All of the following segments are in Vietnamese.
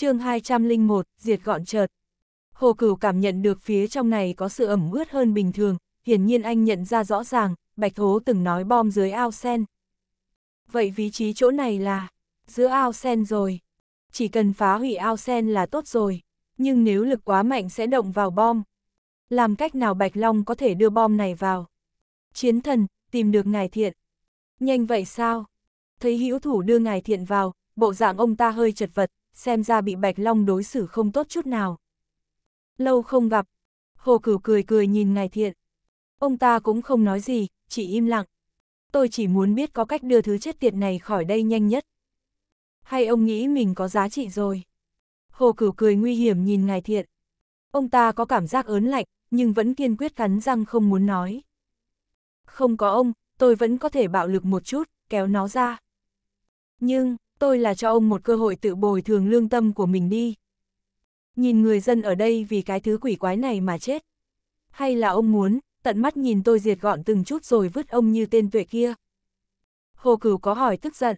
chương 201, diệt gọn chợt. Hồ Cửu cảm nhận được phía trong này có sự ẩm ướt hơn bình thường, hiển nhiên anh nhận ra rõ ràng, Bạch Thố từng nói bom dưới ao sen. Vậy vị trí chỗ này là giữa ao sen rồi. Chỉ cần phá hủy ao sen là tốt rồi, nhưng nếu lực quá mạnh sẽ động vào bom. Làm cách nào Bạch Long có thể đưa bom này vào? Chiến thần, tìm được ngài thiện. Nhanh vậy sao? Thấy hữu thủ đưa ngài thiện vào, bộ dạng ông ta hơi chật vật, xem ra bị Bạch Long đối xử không tốt chút nào. Lâu không gặp, Hồ Cửu cười cười nhìn ngài thiện. Ông ta cũng không nói gì, chỉ im lặng. Tôi chỉ muốn biết có cách đưa thứ chết tiệt này khỏi đây nhanh nhất. Hay ông nghĩ mình có giá trị rồi? Hồ Cửu cười nguy hiểm nhìn ngài thiện. Ông ta có cảm giác ớn lạnh, nhưng vẫn kiên quyết cắn răng không muốn nói. Không có ông, tôi vẫn có thể bạo lực một chút, kéo nó ra. Nhưng, tôi là cho ông một cơ hội tự bồi thường lương tâm của mình đi. Nhìn người dân ở đây vì cái thứ quỷ quái này mà chết. Hay là ông muốn, tận mắt nhìn tôi diệt gọn từng chút rồi vứt ông như tên tuệ kia. Hồ Cửu có hỏi tức giận.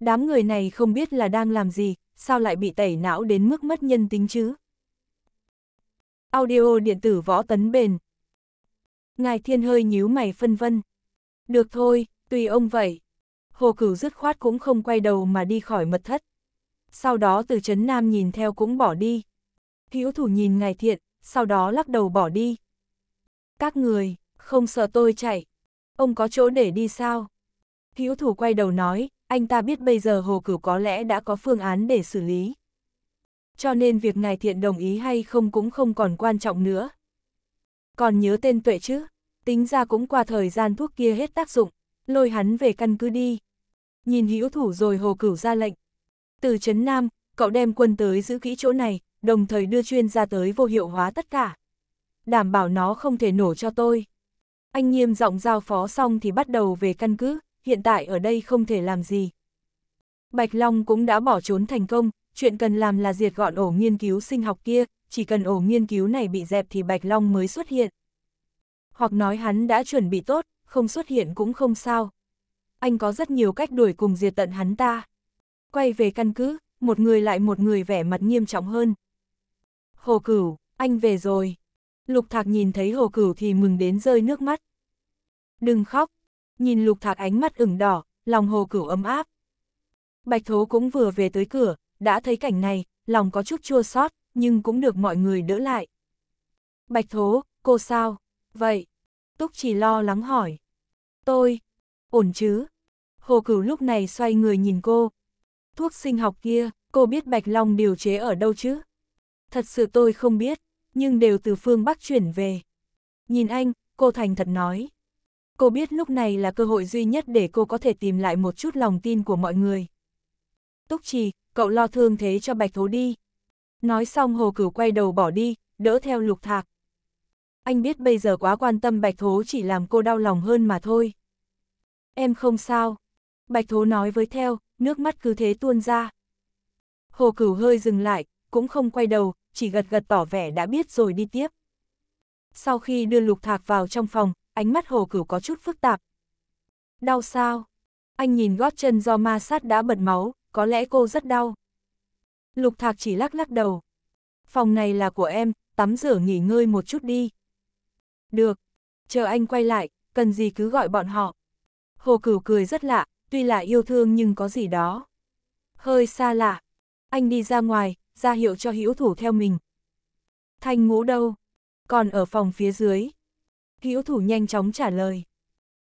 Đám người này không biết là đang làm gì, sao lại bị tẩy não đến mức mất nhân tính chứ? Audio điện tử võ tấn bền. Ngài thiên hơi nhíu mày phân vân. Được thôi, tùy ông vậy. Hồ Cửu dứt khoát cũng không quay đầu mà đi khỏi mật thất. Sau đó từ chấn Nam nhìn theo cũng bỏ đi. Hữu thủ nhìn ngài thiện, sau đó lắc đầu bỏ đi. Các người, không sợ tôi chạy. Ông có chỗ để đi sao? Hữu thủ quay đầu nói, anh ta biết bây giờ Hồ Cửu có lẽ đã có phương án để xử lý. Cho nên việc ngài thiện đồng ý hay không cũng không còn quan trọng nữa. Còn nhớ tên tuệ chứ, tính ra cũng qua thời gian thuốc kia hết tác dụng, lôi hắn về căn cứ đi nhìn hữu thủ rồi hồ cửu ra lệnh. Từ Trấn Nam, cậu đem quân tới giữ kỹ chỗ này, đồng thời đưa chuyên ra tới vô hiệu hóa tất cả. Đảm bảo nó không thể nổ cho tôi. Anh nghiêm giọng giao phó xong thì bắt đầu về căn cứ, hiện tại ở đây không thể làm gì. Bạch Long cũng đã bỏ trốn thành công, chuyện cần làm là diệt gọn ổ nghiên cứu sinh học kia, chỉ cần ổ nghiên cứu này bị dẹp thì Bạch Long mới xuất hiện. Hoặc nói hắn đã chuẩn bị tốt, không xuất hiện cũng không sao anh có rất nhiều cách đuổi cùng diệt tận hắn ta. Quay về căn cứ, một người lại một người vẻ mặt nghiêm trọng hơn. Hồ Cửu, anh về rồi. Lục Thạc nhìn thấy Hồ Cửu thì mừng đến rơi nước mắt. Đừng khóc. Nhìn Lục Thạc ánh mắt ửng đỏ, lòng Hồ Cửu ấm áp. Bạch Thố cũng vừa về tới cửa, đã thấy cảnh này, lòng có chút chua xót, nhưng cũng được mọi người đỡ lại. Bạch Thố, cô sao? Vậy? Túc chỉ lo lắng hỏi. Tôi, ổn chứ? Hồ Cửu lúc này xoay người nhìn cô. Thuốc sinh học kia, cô biết Bạch Long điều chế ở đâu chứ? Thật sự tôi không biết, nhưng đều từ phương Bắc chuyển về. Nhìn anh, cô thành thật nói. Cô biết lúc này là cơ hội duy nhất để cô có thể tìm lại một chút lòng tin của mọi người. Túc Trì, cậu lo thương thế cho Bạch Thố đi. Nói xong Hồ Cửu quay đầu bỏ đi, đỡ theo lục thạc. Anh biết bây giờ quá quan tâm Bạch Thố chỉ làm cô đau lòng hơn mà thôi em không sao. Bạch Thố nói với theo, nước mắt cứ thế tuôn ra. Hồ Cửu hơi dừng lại, cũng không quay đầu, chỉ gật gật tỏ vẻ đã biết rồi đi tiếp. Sau khi đưa Lục Thạc vào trong phòng, ánh mắt Hồ Cửu có chút phức tạp. Đau sao? Anh nhìn gót chân do ma sát đã bật máu, có lẽ cô rất đau. Lục Thạc chỉ lắc lắc đầu. Phòng này là của em, tắm rửa nghỉ ngơi một chút đi. Được, chờ anh quay lại, cần gì cứ gọi bọn họ. Hồ Cửu cười rất lạ, tuy là yêu thương nhưng có gì đó. Hơi xa lạ. Anh đi ra ngoài, ra hiệu cho hữu thủ theo mình. Thanh ngũ đâu? Còn ở phòng phía dưới. Hữu thủ nhanh chóng trả lời.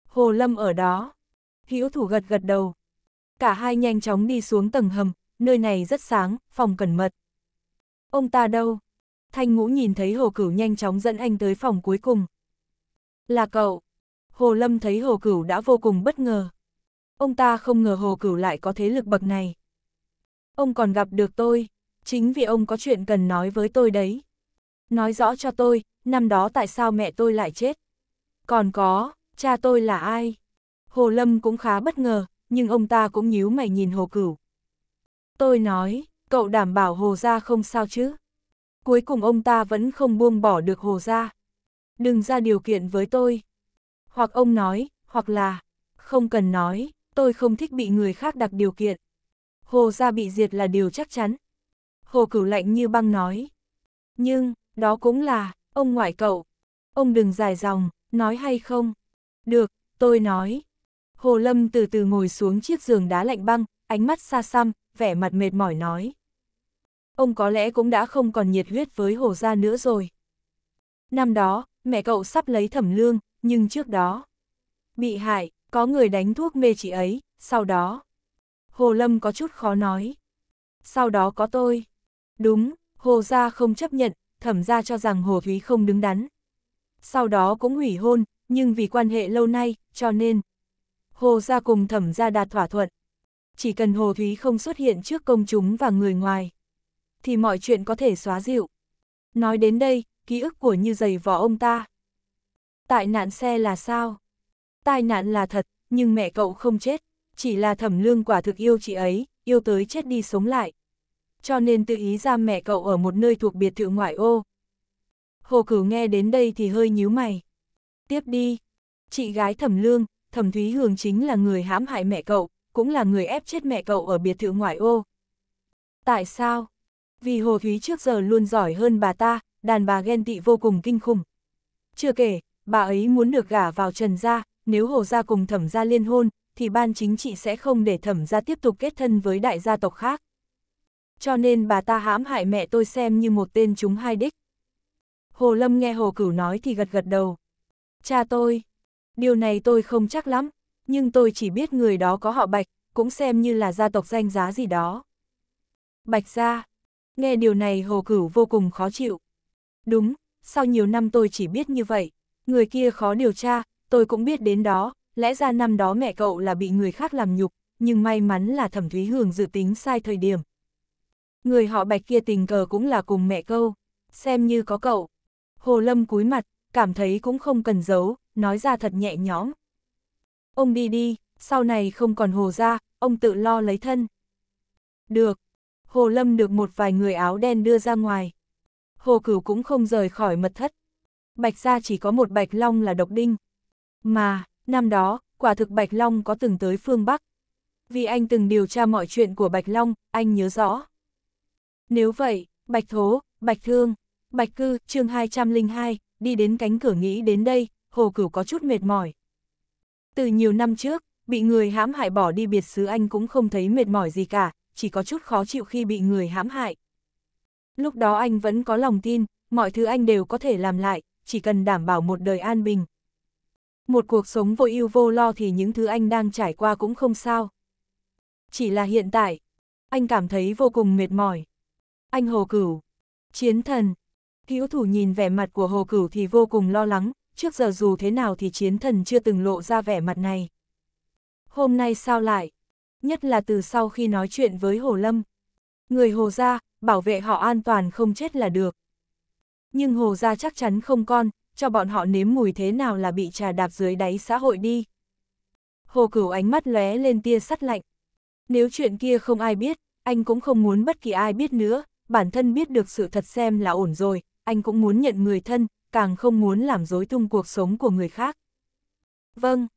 Hồ Lâm ở đó. Hữu thủ gật gật đầu. Cả hai nhanh chóng đi xuống tầng hầm, nơi này rất sáng, phòng cẩn mật. Ông ta đâu? Thanh ngũ nhìn thấy hồ cửu nhanh chóng dẫn anh tới phòng cuối cùng. Là cậu. Hồ Lâm thấy Hồ Cửu đã vô cùng bất ngờ. Ông ta không ngờ Hồ Cửu lại có thế lực bậc này. Ông còn gặp được tôi, chính vì ông có chuyện cần nói với tôi đấy. Nói rõ cho tôi, năm đó tại sao mẹ tôi lại chết. Còn có, cha tôi là ai? Hồ Lâm cũng khá bất ngờ, nhưng ông ta cũng nhíu mày nhìn Hồ Cửu. Tôi nói, cậu đảm bảo Hồ Gia không sao chứ? Cuối cùng ông ta vẫn không buông bỏ được Hồ Gia. Đừng ra điều kiện với tôi, hoặc ông nói, hoặc là, không cần nói, tôi không thích bị người khác đặt điều kiện. Hồ gia bị diệt là điều chắc chắn. Hồ cửu lạnh như băng nói. Nhưng, đó cũng là, ông ngoại cậu. Ông đừng dài dòng, nói hay không? Được, tôi nói. Hồ Lâm từ từ ngồi xuống chiếc giường đá lạnh băng, ánh mắt xa xăm, vẻ mặt mệt mỏi nói. Ông có lẽ cũng đã không còn nhiệt huyết với Hồ Gia nữa rồi. Năm đó, mẹ cậu sắp lấy thẩm lương, nhưng trước đó, bị hại, có người đánh thuốc mê chị ấy, sau đó. Hồ Lâm có chút khó nói. Sau đó có tôi. Đúng, Hồ Gia không chấp nhận, thẩm ra cho rằng Hồ Thúy không đứng đắn. Sau đó cũng hủy hôn, nhưng vì quan hệ lâu nay, cho nên. Hồ Gia cùng thẩm ra đạt thỏa thuận. Chỉ cần Hồ Thúy không xuất hiện trước công chúng và người ngoài, thì mọi chuyện có thể xóa dịu. Nói đến đây, ký ức của như giày vò ông ta tại nạn xe là sao? Tai nạn là thật, nhưng mẹ cậu không chết, chỉ là thẩm lương quả thực yêu chị ấy, yêu tới chết đi sống lại. Cho nên tự ý giam mẹ cậu ở một nơi thuộc biệt thự ngoại ô. Hồ cửu nghe đến đây thì hơi nhíu mày. Tiếp đi, chị gái thẩm lương, thẩm thúy hường chính là người hãm hại mẹ cậu, cũng là người ép chết mẹ cậu ở biệt thự ngoại ô. Tại sao? Vì Hồ Thúy trước giờ luôn giỏi hơn bà ta, đàn bà ghen tị vô cùng kinh khủng. Chưa kể, bà ấy muốn được gả vào Trần Gia, nếu Hồ Gia cùng Thẩm Gia liên hôn, thì ban chính trị sẽ không để Thẩm Gia tiếp tục kết thân với đại gia tộc khác. Cho nên bà ta hãm hại mẹ tôi xem như một tên chúng hai đích. Hồ Lâm nghe Hồ Cửu nói thì gật gật đầu. Cha tôi, điều này tôi không chắc lắm, nhưng tôi chỉ biết người đó có họ Bạch, cũng xem như là gia tộc danh giá gì đó. Bạch gia, nghe điều này Hồ Cửu vô cùng khó chịu. Đúng, sau nhiều năm tôi chỉ biết như vậy người kia khó điều tra, tôi cũng biết đến đó, lẽ ra năm đó mẹ cậu là bị người khác làm nhục, nhưng may mắn là Thẩm Thúy Hường dự tính sai thời điểm. Người họ bạch kia tình cờ cũng là cùng mẹ câu, xem như có cậu. Hồ Lâm cúi mặt, cảm thấy cũng không cần giấu, nói ra thật nhẹ nhõm. Ông đi đi, sau này không còn hồ ra, ông tự lo lấy thân. Được. Hồ Lâm được một vài người áo đen đưa ra ngoài. Hồ Cửu cũng không rời khỏi mật thất. Bạch gia chỉ có một Bạch Long là độc đinh. Mà, năm đó, quả thực Bạch Long có từng tới phương Bắc. Vì anh từng điều tra mọi chuyện của Bạch Long, anh nhớ rõ. Nếu vậy, Bạch Thố, Bạch Thương, Bạch Cư, chương 202, đi đến cánh cửa nghĩ đến đây, Hồ Cửu có chút mệt mỏi. Từ nhiều năm trước, bị người hãm hại bỏ đi biệt xứ anh cũng không thấy mệt mỏi gì cả, chỉ có chút khó chịu khi bị người hãm hại. Lúc đó anh vẫn có lòng tin, mọi thứ anh đều có thể làm lại, chỉ cần đảm bảo một đời an bình. Một cuộc sống vô ưu vô lo thì những thứ anh đang trải qua cũng không sao. Chỉ là hiện tại, anh cảm thấy vô cùng mệt mỏi. Anh Hồ Cửu, chiến thần. Hữu thủ nhìn vẻ mặt của Hồ Cửu thì vô cùng lo lắng, trước giờ dù thế nào thì chiến thần chưa từng lộ ra vẻ mặt này. Hôm nay sao lại? Nhất là từ sau khi nói chuyện với Hồ Lâm. Người Hồ gia bảo vệ họ an toàn không chết là được nhưng Hồ Gia chắc chắn không con, cho bọn họ nếm mùi thế nào là bị trà đạp dưới đáy xã hội đi. Hồ Cửu ánh mắt lóe lên tia sắt lạnh. Nếu chuyện kia không ai biết, anh cũng không muốn bất kỳ ai biết nữa, bản thân biết được sự thật xem là ổn rồi, anh cũng muốn nhận người thân, càng không muốn làm rối tung cuộc sống của người khác. Vâng,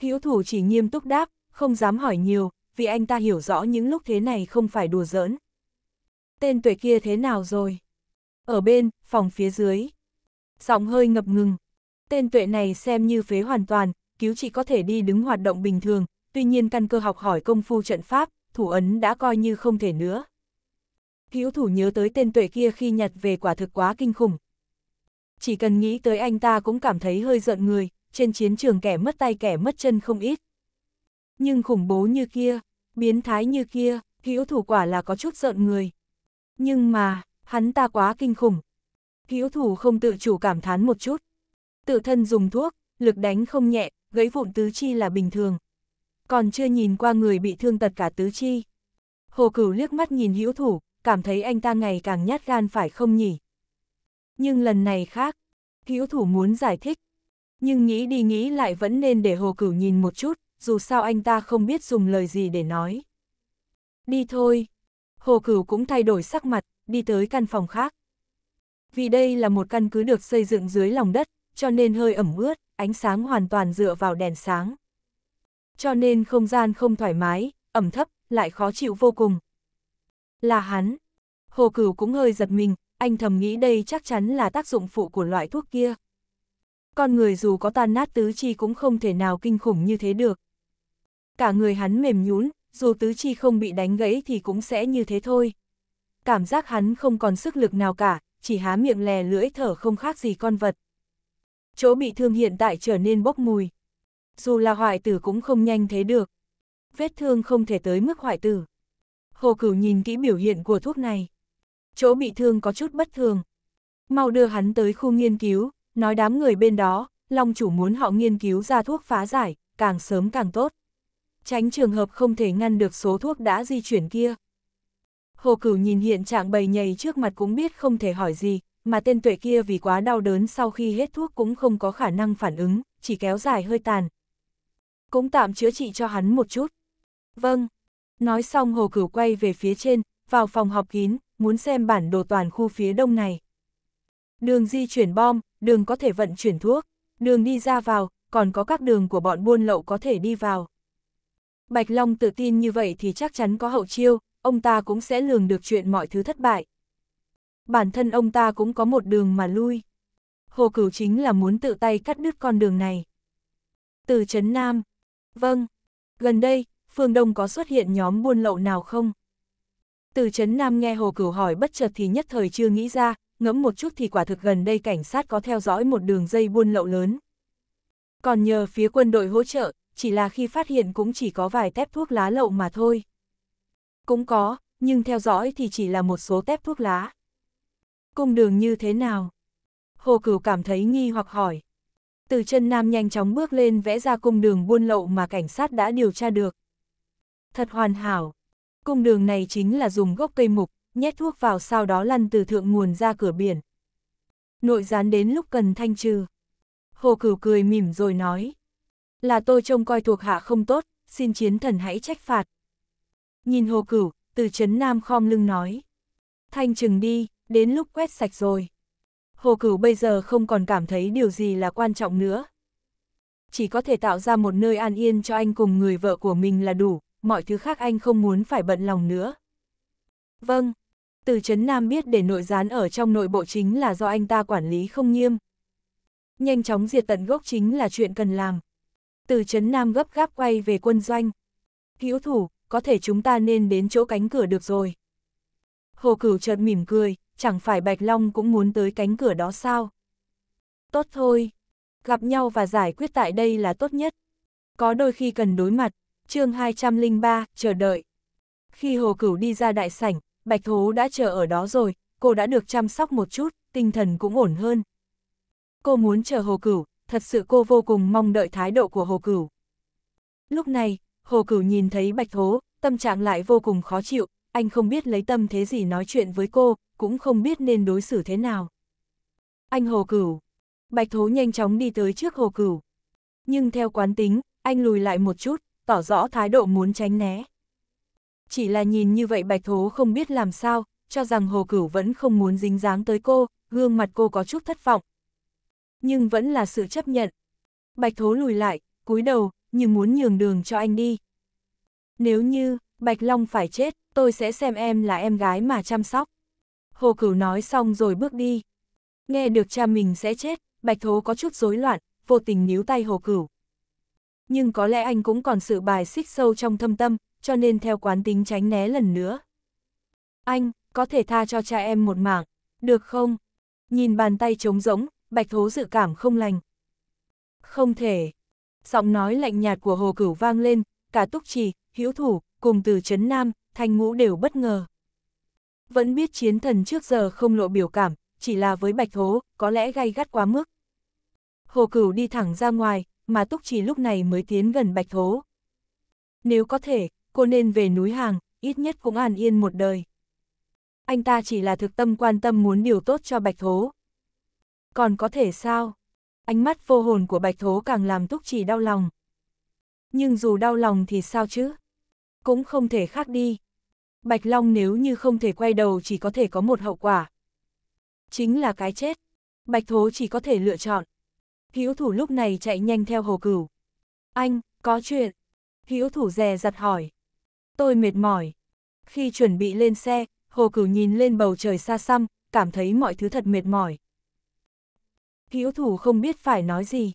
hữu thủ chỉ nghiêm túc đáp, không dám hỏi nhiều, vì anh ta hiểu rõ những lúc thế này không phải đùa giỡn. Tên tuổi kia thế nào rồi? Ở bên, phòng phía dưới. Giọng hơi ngập ngừng. Tên tuệ này xem như phế hoàn toàn, cứu chỉ có thể đi đứng hoạt động bình thường, tuy nhiên căn cơ học hỏi công phu trận pháp, thủ ấn đã coi như không thể nữa. Hữu thủ nhớ tới tên tuệ kia khi nhặt về quả thực quá kinh khủng. Chỉ cần nghĩ tới anh ta cũng cảm thấy hơi giận người, trên chiến trường kẻ mất tay kẻ mất chân không ít. Nhưng khủng bố như kia, biến thái như kia, hữu thủ quả là có chút giận người. Nhưng mà, hắn ta quá kinh khủng, Hữu thủ không tự chủ cảm thán một chút. Tự thân dùng thuốc, lực đánh không nhẹ, gãy vụn tứ chi là bình thường. Còn chưa nhìn qua người bị thương tật cả tứ chi. Hồ Cửu liếc mắt nhìn hữu thủ, cảm thấy anh ta ngày càng nhát gan phải không nhỉ. Nhưng lần này khác, hữu thủ muốn giải thích. Nhưng nghĩ đi nghĩ lại vẫn nên để Hồ Cửu nhìn một chút, dù sao anh ta không biết dùng lời gì để nói. Đi thôi. Hồ Cửu cũng thay đổi sắc mặt, đi tới căn phòng khác. Vì đây là một căn cứ được xây dựng dưới lòng đất, cho nên hơi ẩm ướt, ánh sáng hoàn toàn dựa vào đèn sáng. Cho nên không gian không thoải mái, ẩm thấp, lại khó chịu vô cùng. Là hắn. Hồ Cửu cũng hơi giật mình, anh thầm nghĩ đây chắc chắn là tác dụng phụ của loại thuốc kia. Con người dù có tan nát tứ chi cũng không thể nào kinh khủng như thế được. Cả người hắn mềm nhún, dù tứ chi không bị đánh gãy thì cũng sẽ như thế thôi. Cảm giác hắn không còn sức lực nào cả, chỉ há miệng lè lưỡi thở không khác gì con vật. Chỗ bị thương hiện tại trở nên bốc mùi. Dù là hoại tử cũng không nhanh thế được. Vết thương không thể tới mức hoại tử. Hồ Cửu nhìn kỹ biểu hiện của thuốc này. Chỗ bị thương có chút bất thường. Mau đưa hắn tới khu nghiên cứu, nói đám người bên đó, Long chủ muốn họ nghiên cứu ra thuốc phá giải, càng sớm càng tốt. Tránh trường hợp không thể ngăn được số thuốc đã di chuyển kia. Hồ Cửu nhìn hiện trạng bầy nhầy trước mặt cũng biết không thể hỏi gì, mà tên tuệ kia vì quá đau đớn sau khi hết thuốc cũng không có khả năng phản ứng, chỉ kéo dài hơi tàn. Cũng tạm chữa trị cho hắn một chút. Vâng. Nói xong Hồ Cửu quay về phía trên, vào phòng họp kín, muốn xem bản đồ toàn khu phía đông này. Đường di chuyển bom, đường có thể vận chuyển thuốc, đường đi ra vào, còn có các đường của bọn buôn lậu có thể đi vào. Bạch Long tự tin như vậy thì chắc chắn có hậu chiêu, ông ta cũng sẽ lường được chuyện mọi thứ thất bại. Bản thân ông ta cũng có một đường mà lui. Hồ Cửu chính là muốn tự tay cắt đứt con đường này. Từ Trấn Nam. Vâng. Gần đây, phương Đông có xuất hiện nhóm buôn lậu nào không? Từ Trấn Nam nghe Hồ Cửu hỏi bất chợt thì nhất thời chưa nghĩ ra, ngẫm một chút thì quả thực gần đây cảnh sát có theo dõi một đường dây buôn lậu lớn. Còn nhờ phía quân đội hỗ trợ, chỉ là khi phát hiện cũng chỉ có vài tép thuốc lá lậu mà thôi. Cũng có, nhưng theo dõi thì chỉ là một số tép thuốc lá. Cung đường như thế nào? Hồ Cửu cảm thấy nghi hoặc hỏi. Từ chân nam nhanh chóng bước lên vẽ ra cung đường buôn lậu mà cảnh sát đã điều tra được. Thật hoàn hảo. Cung đường này chính là dùng gốc cây mục, nhét thuốc vào sau đó lăn từ thượng nguồn ra cửa biển. Nội gián đến lúc cần thanh trừ. Hồ Cửu cười mỉm rồi nói. Là tôi trông coi thuộc hạ không tốt, xin chiến thần hãy trách phạt. Nhìn hồ cửu, từ chấn nam khom lưng nói. Thanh chừng đi, đến lúc quét sạch rồi. Hồ cửu bây giờ không còn cảm thấy điều gì là quan trọng nữa. Chỉ có thể tạo ra một nơi an yên cho anh cùng người vợ của mình là đủ, mọi thứ khác anh không muốn phải bận lòng nữa. Vâng, từ chấn nam biết để nội gián ở trong nội bộ chính là do anh ta quản lý không nghiêm. Nhanh chóng diệt tận gốc chính là chuyện cần làm. Từ chấn nam gấp gáp quay về quân doanh. Hữu thủ, có thể chúng ta nên đến chỗ cánh cửa được rồi. Hồ Cửu chợt mỉm cười, chẳng phải Bạch Long cũng muốn tới cánh cửa đó sao? Tốt thôi, gặp nhau và giải quyết tại đây là tốt nhất. Có đôi khi cần đối mặt, chương 203, chờ đợi. Khi Hồ Cửu đi ra đại sảnh, Bạch Thố đã chờ ở đó rồi, cô đã được chăm sóc một chút, tinh thần cũng ổn hơn. Cô muốn chờ Hồ Cửu, thật sự cô vô cùng mong đợi thái độ của Hồ Cửu. Lúc này, Hồ Cửu nhìn thấy Bạch Thố, tâm trạng lại vô cùng khó chịu, anh không biết lấy tâm thế gì nói chuyện với cô, cũng không biết nên đối xử thế nào. Anh Hồ Cửu. Bạch Thố nhanh chóng đi tới trước Hồ Cửu. Nhưng theo quán tính, anh lùi lại một chút, tỏ rõ thái độ muốn tránh né. Chỉ là nhìn như vậy Bạch Thố không biết làm sao, cho rằng Hồ Cửu vẫn không muốn dính dáng tới cô, gương mặt cô có chút thất vọng. Nhưng vẫn là sự chấp nhận. Bạch Thố lùi lại, cúi đầu, nhưng muốn nhường đường cho anh đi. Nếu như, Bạch Long phải chết, tôi sẽ xem em là em gái mà chăm sóc. Hồ Cửu nói xong rồi bước đi. Nghe được cha mình sẽ chết, Bạch Thố có chút rối loạn, vô tình níu tay Hồ Cửu. Nhưng có lẽ anh cũng còn sự bài xích sâu trong thâm tâm, cho nên theo quán tính tránh né lần nữa. Anh, có thể tha cho cha em một mảng, được không? Nhìn bàn tay trống rỗng, Bạch Thố dự cảm không lành. Không thể, Giọng nói lạnh nhạt của Hồ Cửu vang lên, cả Túc Trì, Hữu Thủ, cùng từ Trấn Nam, Thanh Ngũ đều bất ngờ. Vẫn biết chiến thần trước giờ không lộ biểu cảm, chỉ là với Bạch Hố, có lẽ gay gắt quá mức. Hồ Cửu đi thẳng ra ngoài, mà Túc Trì lúc này mới tiến gần Bạch Hố. Nếu có thể, cô nên về núi hàng, ít nhất cũng an yên một đời. Anh ta chỉ là thực tâm quan tâm muốn điều tốt cho Bạch Hố. Còn có thể sao? Ánh mắt vô hồn của bạch thố càng làm túc chỉ đau lòng. Nhưng dù đau lòng thì sao chứ? Cũng không thể khác đi. Bạch Long nếu như không thể quay đầu chỉ có thể có một hậu quả. Chính là cái chết. Bạch thố chỉ có thể lựa chọn. hiếu thủ lúc này chạy nhanh theo hồ cửu. Anh, có chuyện. hiếu thủ dè dặt hỏi. Tôi mệt mỏi. Khi chuẩn bị lên xe, hồ cửu nhìn lên bầu trời xa xăm, cảm thấy mọi thứ thật mệt mỏi, hữu thủ không biết phải nói gì.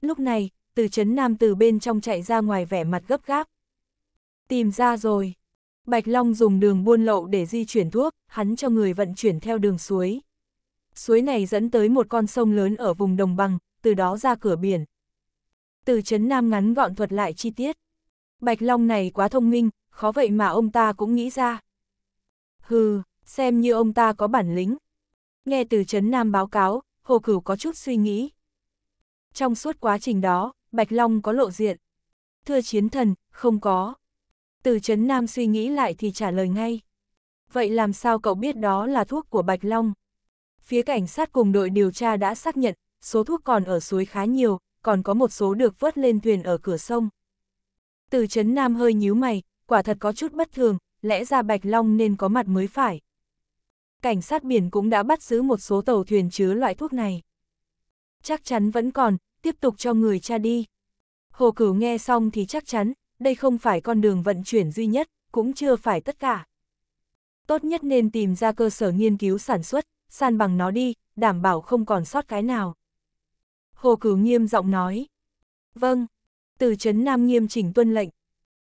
Lúc này, từ chấn nam từ bên trong chạy ra ngoài vẻ mặt gấp gáp. Tìm ra rồi. Bạch Long dùng đường buôn lậu để di chuyển thuốc, hắn cho người vận chuyển theo đường suối. Suối này dẫn tới một con sông lớn ở vùng đồng bằng, từ đó ra cửa biển. Từ chấn nam ngắn gọn thuật lại chi tiết. Bạch Long này quá thông minh, khó vậy mà ông ta cũng nghĩ ra. Hừ, xem như ông ta có bản lĩnh. Nghe từ chấn nam báo cáo, Hồ Cửu có chút suy nghĩ. Trong suốt quá trình đó, Bạch Long có lộ diện. Thưa chiến thần, không có. Từ chấn Nam suy nghĩ lại thì trả lời ngay. Vậy làm sao cậu biết đó là thuốc của Bạch Long? Phía cảnh sát cùng đội điều tra đã xác nhận, số thuốc còn ở suối khá nhiều, còn có một số được vớt lên thuyền ở cửa sông. Từ chấn Nam hơi nhíu mày, quả thật có chút bất thường, lẽ ra Bạch Long nên có mặt mới phải cảnh sát biển cũng đã bắt giữ một số tàu thuyền chứa loại thuốc này. Chắc chắn vẫn còn, tiếp tục cho người cha đi. Hồ Cửu nghe xong thì chắc chắn, đây không phải con đường vận chuyển duy nhất, cũng chưa phải tất cả. Tốt nhất nên tìm ra cơ sở nghiên cứu sản xuất, san bằng nó đi, đảm bảo không còn sót cái nào. Hồ Cửu nghiêm giọng nói. Vâng, từ Trấn Nam nghiêm chỉnh tuân lệnh.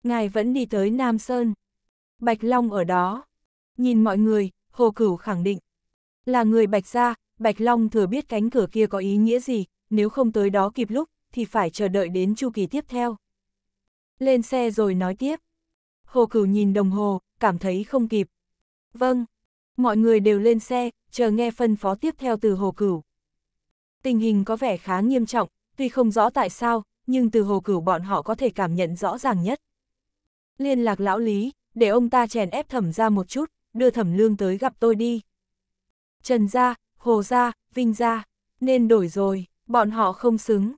Ngài vẫn đi tới Nam Sơn. Bạch Long ở đó. Nhìn mọi người, Hồ Cửu khẳng định. Là người Bạch Gia, Bạch Long thừa biết cánh cửa kia có ý nghĩa gì, nếu không tới đó kịp lúc, thì phải chờ đợi đến chu kỳ tiếp theo. Lên xe rồi nói tiếp. Hồ Cửu nhìn đồng hồ, cảm thấy không kịp. Vâng. Mọi người đều lên xe, chờ nghe phân phó tiếp theo từ Hồ Cửu. Tình hình có vẻ khá nghiêm trọng, tuy không rõ tại sao, nhưng từ Hồ Cửu bọn họ có thể cảm nhận rõ ràng nhất. Liên lạc lão Lý, để ông ta chèn ép thẩm ra một chút, đưa thẩm lương tới gặp tôi đi. Trần gia, Hồ gia, Vinh gia, nên đổi rồi, bọn họ không xứng.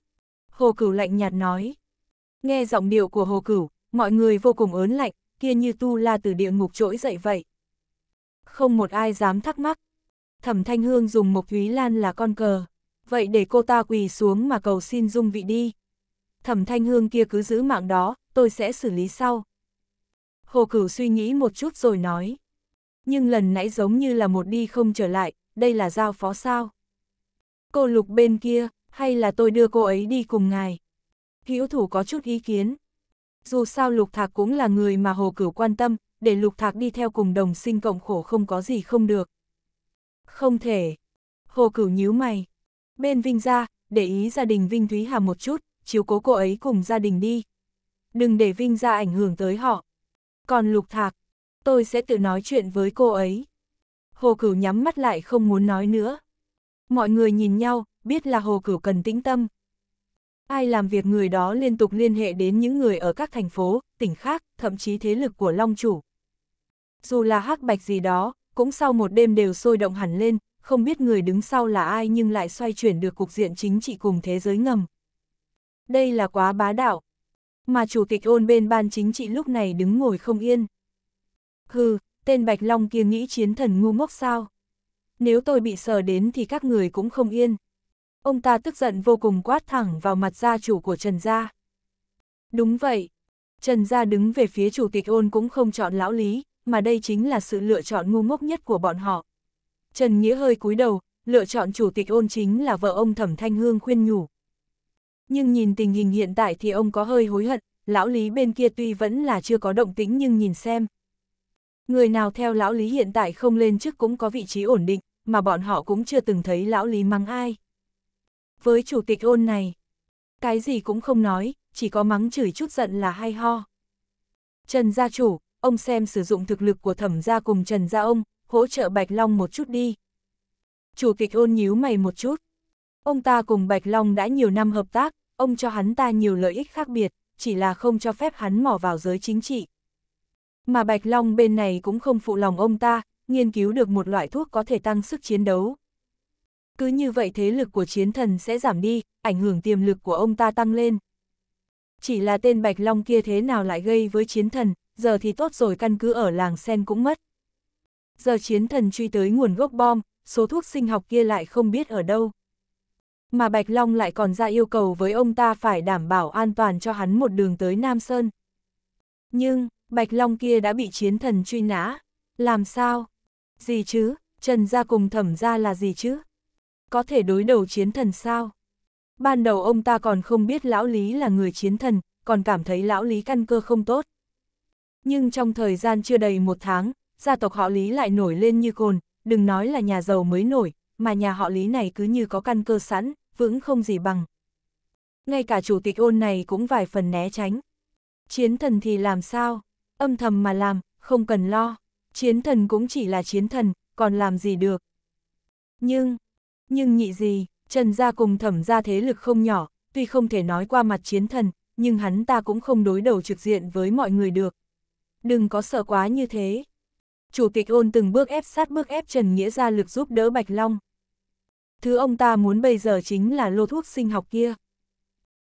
Hồ Cửu lạnh nhạt nói. Nghe giọng điệu của Hồ Cửu, mọi người vô cùng ớn lạnh, kia như tu la từ địa ngục trỗi dậy vậy. Không một ai dám thắc mắc. Thẩm Thanh Hương dùng một Thúy Lan là con cờ, vậy để cô ta quỳ xuống mà cầu xin dung vị đi. Thẩm Thanh Hương kia cứ giữ mạng đó, tôi sẽ xử lý sau. Hồ Cửu suy nghĩ một chút rồi nói nhưng lần nãy giống như là một đi không trở lại, đây là giao phó sao. Cô lục bên kia, hay là tôi đưa cô ấy đi cùng ngài? Hữu thủ có chút ý kiến. Dù sao lục thạc cũng là người mà hồ cửu quan tâm, để lục thạc đi theo cùng đồng sinh cộng khổ không có gì không được. Không thể. Hồ cửu nhíu mày. Bên Vinh ra, để ý gia đình Vinh Thúy Hà một chút, chiếu cố cô ấy cùng gia đình đi. Đừng để Vinh ra ảnh hưởng tới họ. Còn lục thạc, tôi sẽ tự nói chuyện với cô ấy. Hồ Cửu nhắm mắt lại không muốn nói nữa. Mọi người nhìn nhau, biết là Hồ Cửu cần tĩnh tâm. Ai làm việc người đó liên tục liên hệ đến những người ở các thành phố, tỉnh khác, thậm chí thế lực của Long Chủ. Dù là hắc bạch gì đó, cũng sau một đêm đều sôi động hẳn lên, không biết người đứng sau là ai nhưng lại xoay chuyển được cục diện chính trị cùng thế giới ngầm. Đây là quá bá đạo. Mà chủ tịch ôn bên ban chính trị lúc này đứng ngồi không yên. Hừ, tên Bạch Long kia nghĩ chiến thần ngu ngốc sao? Nếu tôi bị sờ đến thì các người cũng không yên. Ông ta tức giận vô cùng quát thẳng vào mặt gia chủ của Trần Gia. Đúng vậy. Trần Gia đứng về phía chủ tịch ôn cũng không chọn lão lý, mà đây chính là sự lựa chọn ngu ngốc nhất của bọn họ. Trần Nghĩa hơi cúi đầu, lựa chọn chủ tịch ôn chính là vợ ông Thẩm Thanh Hương khuyên nhủ. Nhưng nhìn tình hình hiện tại thì ông có hơi hối hận, lão lý bên kia tuy vẫn là chưa có động tĩnh nhưng nhìn xem, Người nào theo lão Lý hiện tại không lên chức cũng có vị trí ổn định, mà bọn họ cũng chưa từng thấy lão Lý mắng ai. Với chủ tịch ôn này, cái gì cũng không nói, chỉ có mắng chửi chút giận là hay ho. Trần gia chủ, ông xem sử dụng thực lực của thẩm gia cùng Trần gia ông, hỗ trợ Bạch Long một chút đi. Chủ tịch ôn nhíu mày một chút. Ông ta cùng Bạch Long đã nhiều năm hợp tác, ông cho hắn ta nhiều lợi ích khác biệt, chỉ là không cho phép hắn mỏ vào giới chính trị. Mà Bạch Long bên này cũng không phụ lòng ông ta, nghiên cứu được một loại thuốc có thể tăng sức chiến đấu. Cứ như vậy thế lực của chiến thần sẽ giảm đi, ảnh hưởng tiềm lực của ông ta tăng lên. Chỉ là tên Bạch Long kia thế nào lại gây với chiến thần, giờ thì tốt rồi căn cứ ở làng Sen cũng mất. Giờ chiến thần truy tới nguồn gốc bom, số thuốc sinh học kia lại không biết ở đâu. Mà Bạch Long lại còn ra yêu cầu với ông ta phải đảm bảo an toàn cho hắn một đường tới Nam Sơn. Nhưng, Bạch Long kia đã bị chiến thần truy nã. Làm sao? Gì chứ? Trần gia cùng thẩm gia là gì chứ? Có thể đối đầu chiến thần sao? Ban đầu ông ta còn không biết lão Lý là người chiến thần, còn cảm thấy lão Lý căn cơ không tốt. Nhưng trong thời gian chưa đầy một tháng, gia tộc họ Lý lại nổi lên như cồn, đừng nói là nhà giàu mới nổi, mà nhà họ Lý này cứ như có căn cơ sẵn, vững không gì bằng. Ngay cả chủ tịch ôn này cũng vài phần né tránh. Chiến thần thì làm sao? âm thầm mà làm, không cần lo, chiến thần cũng chỉ là chiến thần, còn làm gì được. Nhưng, nhưng nhị gì, Trần gia cùng thẩm gia thế lực không nhỏ, tuy không thể nói qua mặt chiến thần, nhưng hắn ta cũng không đối đầu trực diện với mọi người được. Đừng có sợ quá như thế. Chủ tịch ôn từng bước ép sát bước ép Trần Nghĩa ra lực giúp đỡ Bạch Long. Thứ ông ta muốn bây giờ chính là lô thuốc sinh học kia.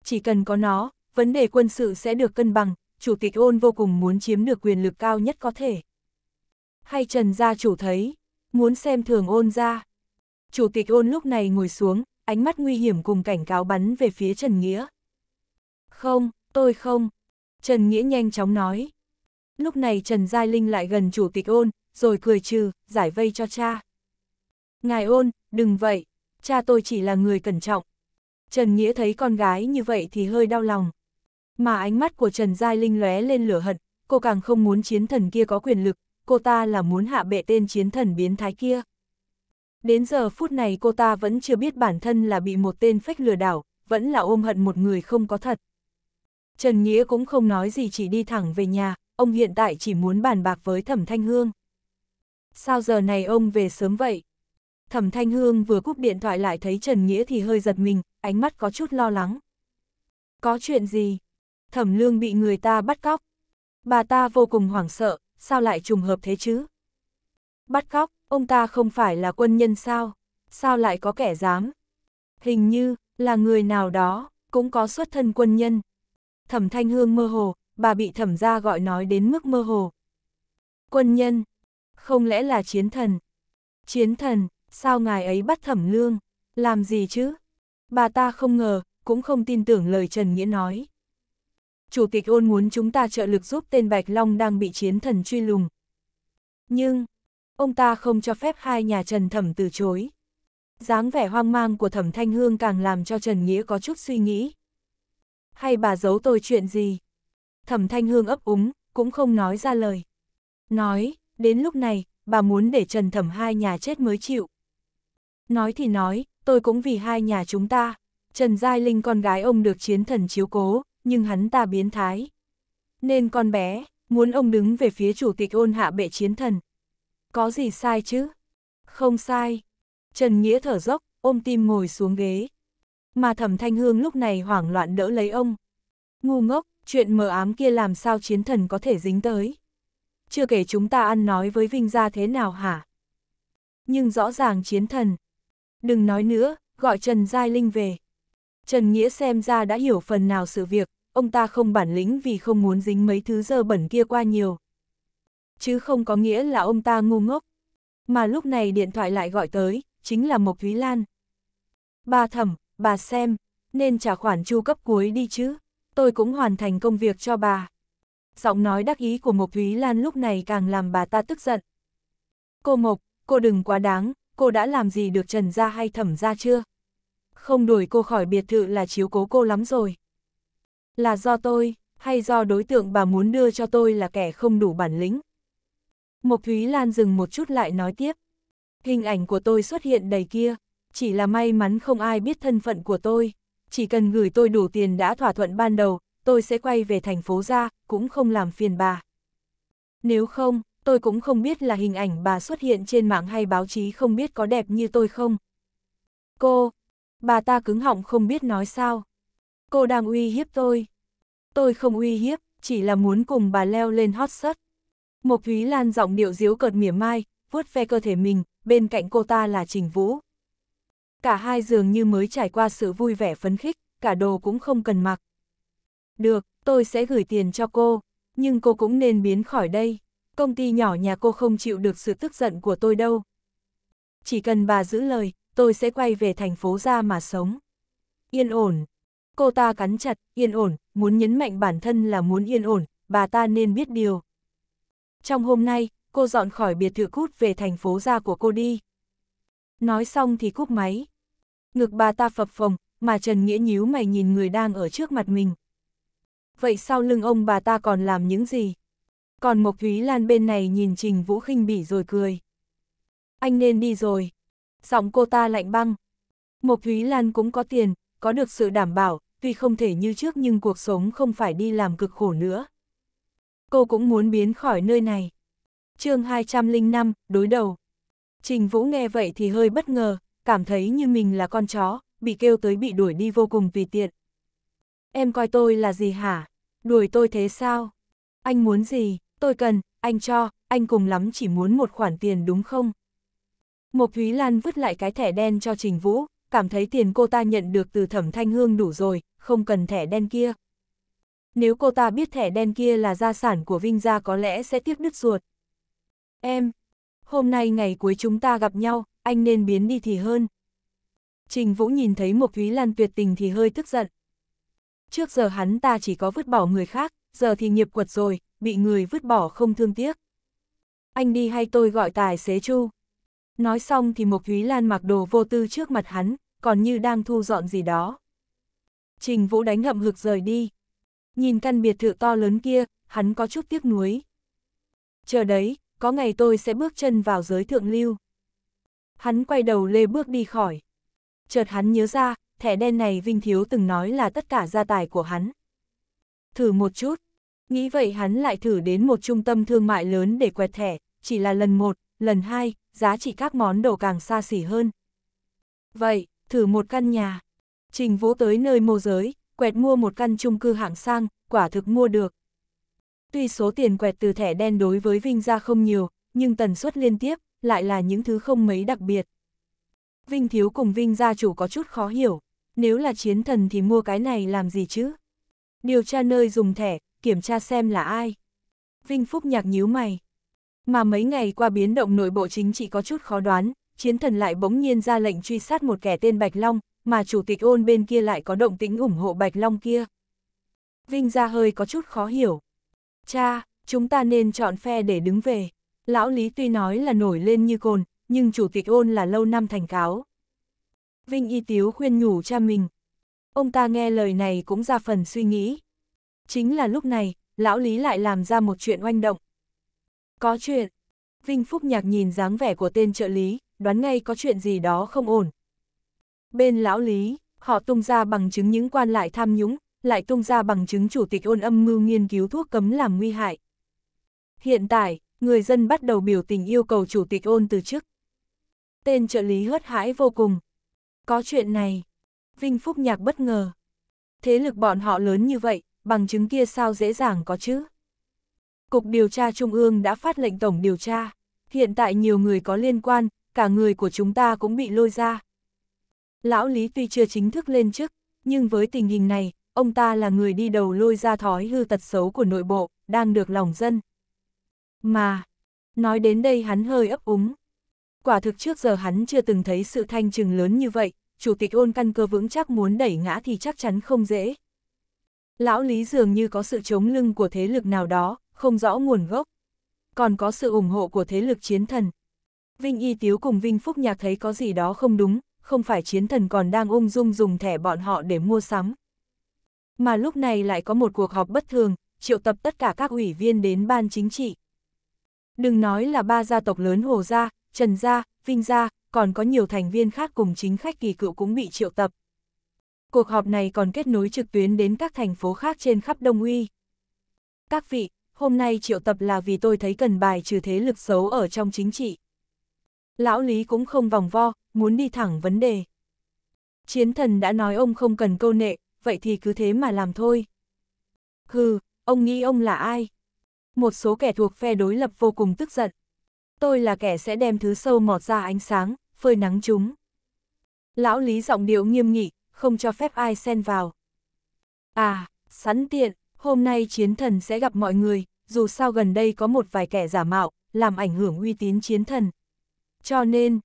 Chỉ cần có nó, vấn đề quân sự sẽ được cân bằng, chủ tịch ôn vô cùng muốn chiếm được quyền lực cao nhất có thể. Hay Trần gia chủ thấy, muốn xem thường ôn ra. Chủ tịch ôn lúc này ngồi xuống, ánh mắt nguy hiểm cùng cảnh cáo bắn về phía Trần Nghĩa. Không, tôi không. Trần Nghĩa nhanh chóng nói. Lúc này Trần Giai Linh lại gần chủ tịch ôn, rồi cười trừ, giải vây cho cha. Ngài ôn, đừng vậy, cha tôi chỉ là người cẩn trọng. Trần Nghĩa thấy con gái như vậy thì hơi đau lòng mà ánh mắt của Trần Giai Linh lóe lên lửa hận, cô càng không muốn chiến thần kia có quyền lực, cô ta là muốn hạ bệ tên chiến thần biến thái kia. Đến giờ phút này cô ta vẫn chưa biết bản thân là bị một tên phách lừa đảo, vẫn là ôm hận một người không có thật. Trần Nghĩa cũng không nói gì chỉ đi thẳng về nhà, ông hiện tại chỉ muốn bàn bạc với Thẩm Thanh Hương. Sao giờ này ông về sớm vậy? Thẩm Thanh Hương vừa cúp điện thoại lại thấy Trần Nghĩa thì hơi giật mình, ánh mắt có chút lo lắng. Có chuyện gì? thẩm lương bị người ta bắt cóc. Bà ta vô cùng hoảng sợ, sao lại trùng hợp thế chứ? Bắt cóc, ông ta không phải là quân nhân sao? Sao lại có kẻ dám? Hình như, là người nào đó, cũng có xuất thân quân nhân. Thẩm Thanh Hương mơ hồ, bà bị thẩm ra gọi nói đến mức mơ hồ. Quân nhân, không lẽ là chiến thần? Chiến thần, sao ngài ấy bắt thẩm lương? Làm gì chứ? Bà ta không ngờ, cũng không tin tưởng lời Trần Nghĩa nói. Chủ tịch ôn muốn chúng ta trợ lực giúp tên Bạch Long đang bị chiến thần truy lùng. Nhưng, ông ta không cho phép hai nhà Trần Thẩm từ chối. dáng vẻ hoang mang của Thẩm Thanh Hương càng làm cho Trần Nghĩa có chút suy nghĩ. Hay bà giấu tôi chuyện gì? Thẩm Thanh Hương ấp úng, cũng không nói ra lời. Nói, đến lúc này, bà muốn để Trần Thẩm hai nhà chết mới chịu. Nói thì nói, tôi cũng vì hai nhà chúng ta. Trần Giai Linh con gái ông được chiến thần chiếu cố, nhưng hắn ta biến thái. Nên con bé, muốn ông đứng về phía chủ tịch ôn hạ bệ chiến thần. Có gì sai chứ? Không sai. Trần Nghĩa thở dốc, ôm tim ngồi xuống ghế. Mà thẩm thanh hương lúc này hoảng loạn đỡ lấy ông. Ngu ngốc, chuyện mờ ám kia làm sao chiến thần có thể dính tới. Chưa kể chúng ta ăn nói với Vinh gia thế nào hả? Nhưng rõ ràng chiến thần. Đừng nói nữa, gọi Trần Giai Linh về. Trần Nghĩa xem ra đã hiểu phần nào sự việc, ông ta không bản lĩnh vì không muốn dính mấy thứ dơ bẩn kia qua nhiều. Chứ không có nghĩa là ông ta ngu ngốc. Mà lúc này điện thoại lại gọi tới, chính là Mộc Thúy Lan. Bà thẩm, bà xem, nên trả khoản chu cấp cuối đi chứ, tôi cũng hoàn thành công việc cho bà. Giọng nói đắc ý của Mộc Thúy Lan lúc này càng làm bà ta tức giận. Cô Mộc, cô đừng quá đáng, cô đã làm gì được Trần ra hay thẩm ra chưa? không đuổi cô khỏi biệt thự là chiếu cố cô lắm rồi. Là do tôi, hay do đối tượng bà muốn đưa cho tôi là kẻ không đủ bản lĩnh. Mộc Thúy Lan dừng một chút lại nói tiếp. Hình ảnh của tôi xuất hiện đầy kia, chỉ là may mắn không ai biết thân phận của tôi. Chỉ cần gửi tôi đủ tiền đã thỏa thuận ban đầu, tôi sẽ quay về thành phố ra, cũng không làm phiền bà. Nếu không, tôi cũng không biết là hình ảnh bà xuất hiện trên mạng hay báo chí không biết có đẹp như tôi không. Cô, Bà ta cứng họng không biết nói sao. Cô đang uy hiếp tôi. Tôi không uy hiếp, chỉ là muốn cùng bà leo lên hot sắt. Một Thúy Lan giọng điệu diếu cợt mỉa mai, vuốt ve cơ thể mình, bên cạnh cô ta là Trình Vũ. Cả hai dường như mới trải qua sự vui vẻ phấn khích, cả đồ cũng không cần mặc. Được, tôi sẽ gửi tiền cho cô, nhưng cô cũng nên biến khỏi đây. Công ty nhỏ nhà cô không chịu được sự tức giận của tôi đâu. Chỉ cần bà giữ lời, tôi sẽ quay về thành phố ra mà sống. Yên ổn. Cô ta cắn chặt, yên ổn, muốn nhấn mạnh bản thân là muốn yên ổn, bà ta nên biết điều. Trong hôm nay, cô dọn khỏi biệt thự cút về thành phố ra của cô đi. Nói xong thì cúp máy. Ngực bà ta phập phồng, mà Trần Nghĩa nhíu mày nhìn người đang ở trước mặt mình. Vậy sau lưng ông bà ta còn làm những gì? Còn Mộc Thúy Lan bên này nhìn Trình Vũ khinh bỉ rồi cười. Anh nên đi rồi. Giọng cô ta lạnh băng. Mộc Thúy Lan cũng có tiền, có được sự đảm bảo, tuy không thể như trước nhưng cuộc sống không phải đi làm cực khổ nữa. Cô cũng muốn biến khỏi nơi này. chương 205, đối đầu. Trình Vũ nghe vậy thì hơi bất ngờ, cảm thấy như mình là con chó, bị kêu tới bị đuổi đi vô cùng tùy tiện. Em coi tôi là gì hả? Đuổi tôi thế sao? Anh muốn gì? Tôi cần, anh cho, anh cùng lắm chỉ muốn một khoản tiền đúng không? Mộc Thúy Lan vứt lại cái thẻ đen cho Trình Vũ, cảm thấy tiền cô ta nhận được từ thẩm thanh hương đủ rồi, không cần thẻ đen kia. Nếu cô ta biết thẻ đen kia là gia sản của Vinh gia có lẽ sẽ tiếc đứt ruột. Em, hôm nay ngày cuối chúng ta gặp nhau, anh nên biến đi thì hơn. Trình Vũ nhìn thấy Mộc Thúy Lan tuyệt tình thì hơi tức giận. Trước giờ hắn ta chỉ có vứt bỏ người khác, giờ thì nghiệp quật rồi, bị người vứt bỏ không thương tiếc. Anh đi hay tôi gọi tài xế Chu? Nói xong thì Mộc Thúy Lan mặc đồ vô tư trước mặt hắn, còn như đang thu dọn gì đó. Trình Vũ đánh ngậm hực rời đi. Nhìn căn biệt thự to lớn kia, hắn có chút tiếc nuối. Chờ đấy, có ngày tôi sẽ bước chân vào giới thượng lưu. Hắn quay đầu lê bước đi khỏi. Chợt hắn nhớ ra, thẻ đen này Vinh Thiếu từng nói là tất cả gia tài của hắn. Thử một chút. Nghĩ vậy hắn lại thử đến một trung tâm thương mại lớn để quẹt thẻ, chỉ là lần một, lần hai, giá trị các món đồ càng xa xỉ hơn. Vậy, thử một căn nhà. Trình Vũ tới nơi mô giới, quẹt mua một căn chung cư hạng sang, quả thực mua được. Tuy số tiền quẹt từ thẻ đen đối với Vinh ra không nhiều, nhưng tần suất liên tiếp, lại là những thứ không mấy đặc biệt. Vinh thiếu cùng Vinh gia chủ có chút khó hiểu, nếu là chiến thần thì mua cái này làm gì chứ? Điều tra nơi dùng thẻ, kiểm tra xem là ai. Vinh Phúc Nhạc nhíu mày, mà mấy ngày qua biến động nội bộ chính trị có chút khó đoán, chiến thần lại bỗng nhiên ra lệnh truy sát một kẻ tên Bạch Long, mà chủ tịch ôn bên kia lại có động tính ủng hộ Bạch Long kia. Vinh ra hơi có chút khó hiểu. Cha, chúng ta nên chọn phe để đứng về. Lão Lý tuy nói là nổi lên như cồn, nhưng chủ tịch ôn là lâu năm thành cáo. Vinh y tiếu khuyên nhủ cha mình. Ông ta nghe lời này cũng ra phần suy nghĩ. Chính là lúc này, lão Lý lại làm ra một chuyện oanh động, có chuyện. Vinh Phúc Nhạc nhìn dáng vẻ của tên trợ lý, đoán ngay có chuyện gì đó không ổn. Bên lão lý, họ tung ra bằng chứng những quan lại tham nhũng, lại tung ra bằng chứng chủ tịch ôn âm mưu nghiên cứu thuốc cấm làm nguy hại. Hiện tại, người dân bắt đầu biểu tình yêu cầu chủ tịch ôn từ chức. Tên trợ lý hớt hãi vô cùng. Có chuyện này. Vinh Phúc Nhạc bất ngờ. Thế lực bọn họ lớn như vậy, bằng chứng kia sao dễ dàng có chứ? Cục điều tra Trung ương đã phát lệnh tổng điều tra. Hiện tại nhiều người có liên quan, cả người của chúng ta cũng bị lôi ra. Lão Lý tuy chưa chính thức lên chức, nhưng với tình hình này, ông ta là người đi đầu lôi ra thói hư tật xấu của nội bộ, đang được lòng dân. Mà, nói đến đây hắn hơi ấp úng. Quả thực trước giờ hắn chưa từng thấy sự thanh trừng lớn như vậy, chủ tịch ôn căn cơ vững chắc muốn đẩy ngã thì chắc chắn không dễ. Lão Lý dường như có sự chống lưng của thế lực nào đó, không rõ nguồn gốc. Còn có sự ủng hộ của thế lực chiến thần. Vinh Y Tiếu cùng Vinh Phúc Nhạc thấy có gì đó không đúng, không phải chiến thần còn đang ung dung dùng thẻ bọn họ để mua sắm. Mà lúc này lại có một cuộc họp bất thường, triệu tập tất cả các ủy viên đến ban chính trị. Đừng nói là ba gia tộc lớn Hồ Gia, Trần Gia, Vinh Gia, còn có nhiều thành viên khác cùng chính khách kỳ cựu cũng bị triệu tập. Cuộc họp này còn kết nối trực tuyến đến các thành phố khác trên khắp Đông Uy. Các vị, hôm nay triệu tập là vì tôi thấy cần bài trừ thế lực xấu ở trong chính trị. Lão Lý cũng không vòng vo, muốn đi thẳng vấn đề. Chiến thần đã nói ông không cần câu nệ, vậy thì cứ thế mà làm thôi. Hừ, ông nghĩ ông là ai? Một số kẻ thuộc phe đối lập vô cùng tức giận. Tôi là kẻ sẽ đem thứ sâu mọt ra ánh sáng, phơi nắng chúng. Lão Lý giọng điệu nghiêm nghị, không cho phép ai xen vào. À, sẵn tiện, hôm nay chiến thần sẽ gặp mọi người, dù sao gần đây có một vài kẻ giả mạo, làm ảnh hưởng uy tín chiến thần. Cho nên,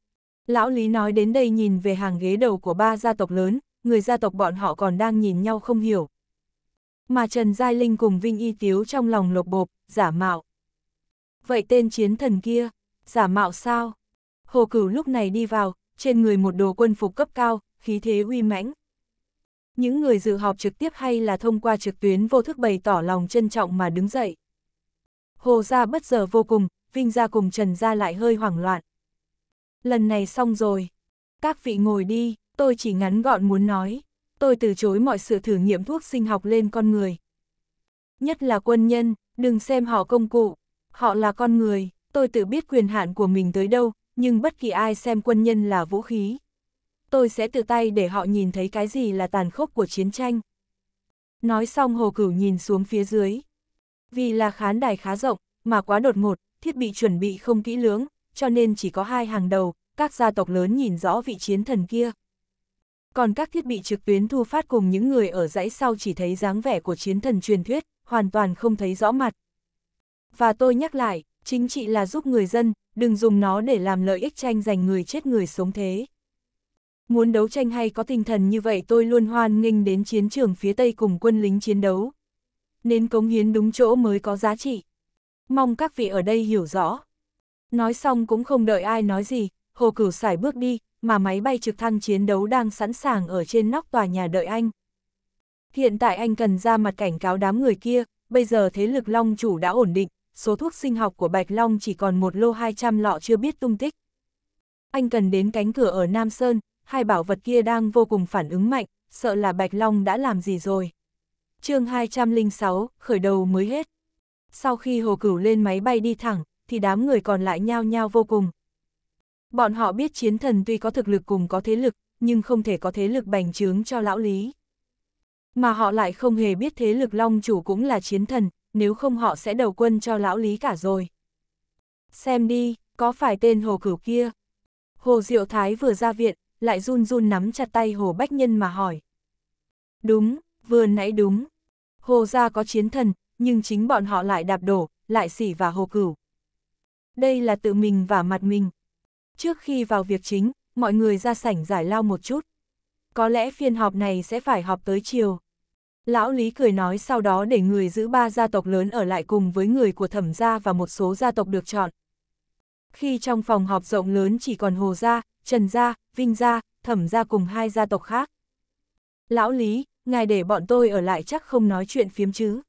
lão Lý nói đến đây nhìn về hàng ghế đầu của ba gia tộc lớn, người gia tộc bọn họ còn đang nhìn nhau không hiểu. Mà Trần Giai Linh cùng Vinh Y Tiếu trong lòng lột bộp, giả mạo. Vậy tên chiến thần kia, giả mạo sao? Hồ Cửu lúc này đi vào, trên người một đồ quân phục cấp cao, khí thế uy mãnh. Những người dự họp trực tiếp hay là thông qua trực tuyến vô thức bày tỏ lòng trân trọng mà đứng dậy. Hồ gia bất giờ vô cùng, Vinh gia cùng Trần gia lại hơi hoảng loạn. Lần này xong rồi. Các vị ngồi đi, tôi chỉ ngắn gọn muốn nói. Tôi từ chối mọi sự thử nghiệm thuốc sinh học lên con người. Nhất là quân nhân, đừng xem họ công cụ. Họ là con người, tôi tự biết quyền hạn của mình tới đâu, nhưng bất kỳ ai xem quân nhân là vũ khí. Tôi sẽ tự tay để họ nhìn thấy cái gì là tàn khốc của chiến tranh. Nói xong Hồ Cửu nhìn xuống phía dưới, vì là khán đài khá rộng, mà quá đột ngột, thiết bị chuẩn bị không kỹ lưỡng, cho nên chỉ có hai hàng đầu, các gia tộc lớn nhìn rõ vị chiến thần kia. Còn các thiết bị trực tuyến thu phát cùng những người ở dãy sau chỉ thấy dáng vẻ của chiến thần truyền thuyết, hoàn toàn không thấy rõ mặt. Và tôi nhắc lại, chính trị là giúp người dân, đừng dùng nó để làm lợi ích tranh giành người chết người sống thế. Muốn đấu tranh hay có tinh thần như vậy tôi luôn hoan nghênh đến chiến trường phía Tây cùng quân lính chiến đấu, nên cống hiến đúng chỗ mới có giá trị. Mong các vị ở đây hiểu rõ. Nói xong cũng không đợi ai nói gì, Hồ Cửu xài bước đi, mà máy bay trực thăng chiến đấu đang sẵn sàng ở trên nóc tòa nhà đợi anh. Hiện tại anh cần ra mặt cảnh cáo đám người kia, bây giờ thế lực Long chủ đã ổn định, số thuốc sinh học của Bạch Long chỉ còn một lô 200 lọ chưa biết tung tích. Anh cần đến cánh cửa ở Nam Sơn, hai bảo vật kia đang vô cùng phản ứng mạnh, sợ là Bạch Long đã làm gì rồi chương 206, khởi đầu mới hết. Sau khi Hồ Cửu lên máy bay đi thẳng, thì đám người còn lại nhao nhao vô cùng. Bọn họ biết chiến thần tuy có thực lực cùng có thế lực, nhưng không thể có thế lực bành trướng cho lão lý. Mà họ lại không hề biết thế lực long chủ cũng là chiến thần, nếu không họ sẽ đầu quân cho lão lý cả rồi. Xem đi, có phải tên Hồ Cửu kia? Hồ Diệu Thái vừa ra viện, lại run run nắm chặt tay Hồ Bách Nhân mà hỏi. Đúng, vừa nãy đúng. Hồ gia có chiến thần, nhưng chính bọn họ lại đạp đổ, lại xỉ và hồ cửu. Đây là tự mình và mặt mình. Trước khi vào việc chính, mọi người ra sảnh giải lao một chút. Có lẽ phiên họp này sẽ phải họp tới chiều. Lão Lý cười nói sau đó để người giữ ba gia tộc lớn ở lại cùng với người của thẩm gia và một số gia tộc được chọn. Khi trong phòng họp rộng lớn chỉ còn Hồ gia, Trần gia, Vinh gia, thẩm gia cùng hai gia tộc khác. Lão Lý, ngài để bọn tôi ở lại chắc không nói chuyện phiếm chứ.